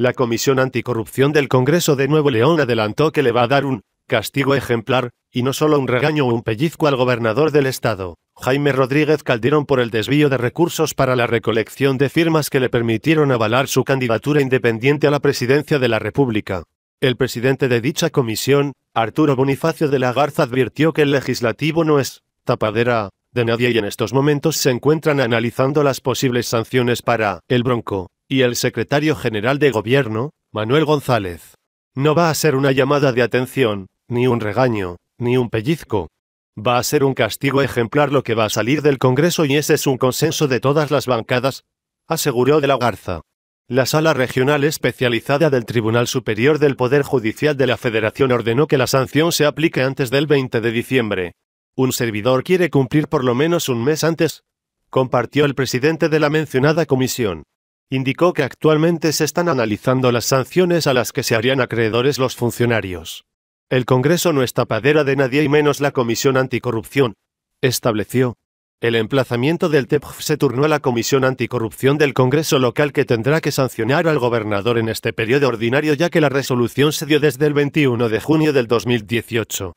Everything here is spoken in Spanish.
La Comisión Anticorrupción del Congreso de Nuevo León adelantó que le va a dar un castigo ejemplar, y no solo un regaño o un pellizco al gobernador del estado, Jaime Rodríguez Calderón por el desvío de recursos para la recolección de firmas que le permitieron avalar su candidatura independiente a la presidencia de la República. El presidente de dicha comisión, Arturo Bonifacio de la Garza, advirtió que el legislativo no es tapadera de nadie y en estos momentos se encuentran analizando las posibles sanciones para el Bronco y el secretario general de Gobierno, Manuel González. No va a ser una llamada de atención, ni un regaño, ni un pellizco. Va a ser un castigo ejemplar lo que va a salir del Congreso y ese es un consenso de todas las bancadas, aseguró de la Garza. La sala regional especializada del Tribunal Superior del Poder Judicial de la Federación ordenó que la sanción se aplique antes del 20 de diciembre. Un servidor quiere cumplir por lo menos un mes antes, compartió el presidente de la mencionada comisión indicó que actualmente se están analizando las sanciones a las que se harían acreedores los funcionarios. El Congreso no está tapadera de nadie y menos la Comisión Anticorrupción, estableció. El emplazamiento del TEPF se turnó a la Comisión Anticorrupción del Congreso local que tendrá que sancionar al gobernador en este periodo ordinario ya que la resolución se dio desde el 21 de junio del 2018.